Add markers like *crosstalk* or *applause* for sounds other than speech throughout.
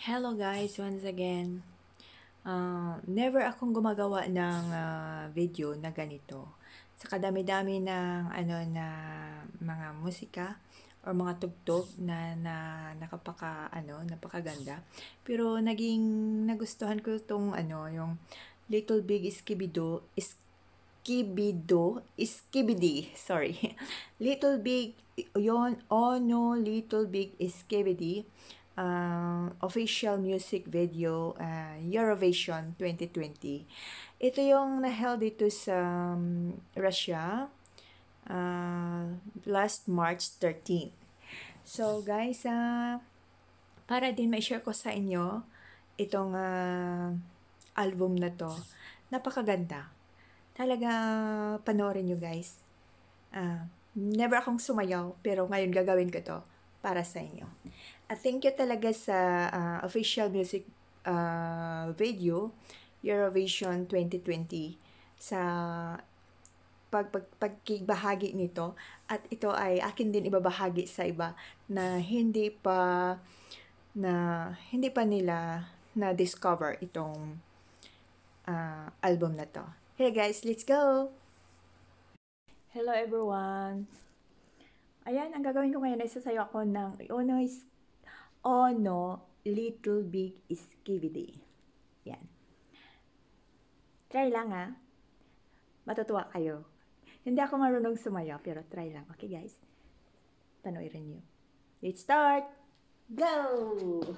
Hello guys, once again. Uh, never akong gumagawa ng uh, video na ganito. Sa kadami-dami ng ano na mga musika, or mga tugtog na, na nakapaka ano, napakaganda. Pero naging nagustuhan ko tong ano, yung Little Big Skibido, Skibido, Skibidi, sorry. *laughs* Little Big, yon, oh no, Little Big Skibidi, uh, official music video, uh, Eurovision 2020. Ito yung naheld dito sa um, Russia, uh, last March 13. So, guys, uh, para din may share ko sa inyo itong uh, album na to. Napakaganda. Talaga, panoorin nyo guys. Uh, never akong sumayaw, pero ngayon gagawin ko to para sa inyo. At uh, thank you talaga sa uh, official music uh, video Eurovision 2020 sa pag, pag, pagkibahagi nito at ito ay akin din ibabahagi sa iba na hindi pa na hindi pa nila na discover itong uh, album na to. Hey guys, let's go. Hello everyone. Ayan, ang gagawin ko ngayon ay sasayo ako ng Ono is Ono Little Big Skibidi. Yan. Try lang ha. Matutuwa kayo. Hindi ako marunong sumayaw, pero try lang. Okay, guys? rin niyo. Let's start! Go!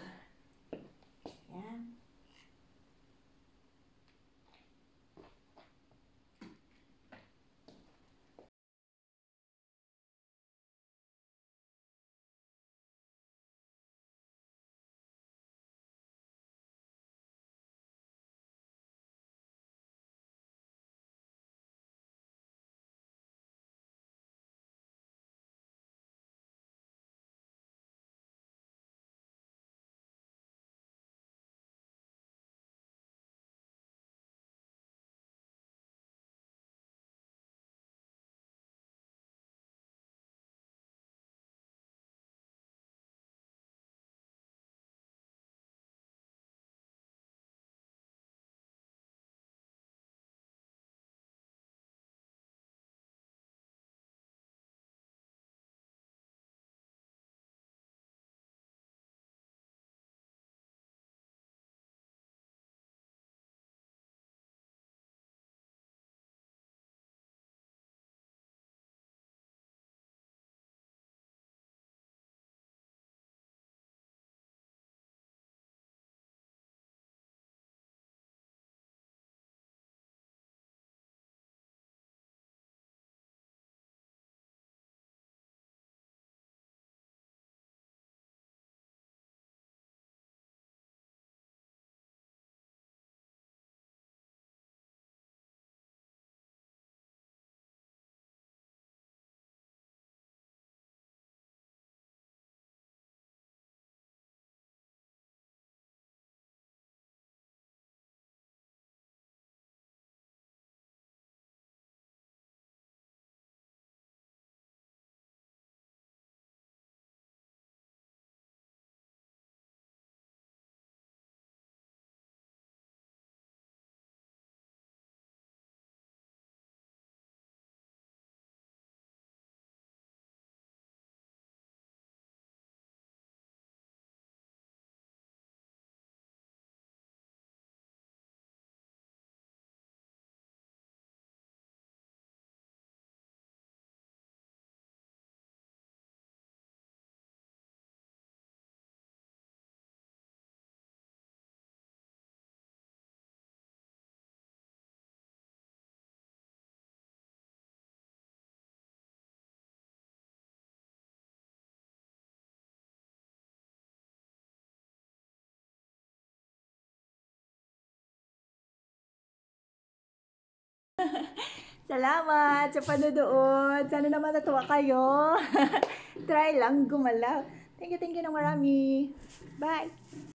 Salamat sa panonood. Sana naman natuwa kayo. *laughs* Try lang gumalaw. Thank you, thank you ng marami. Bye!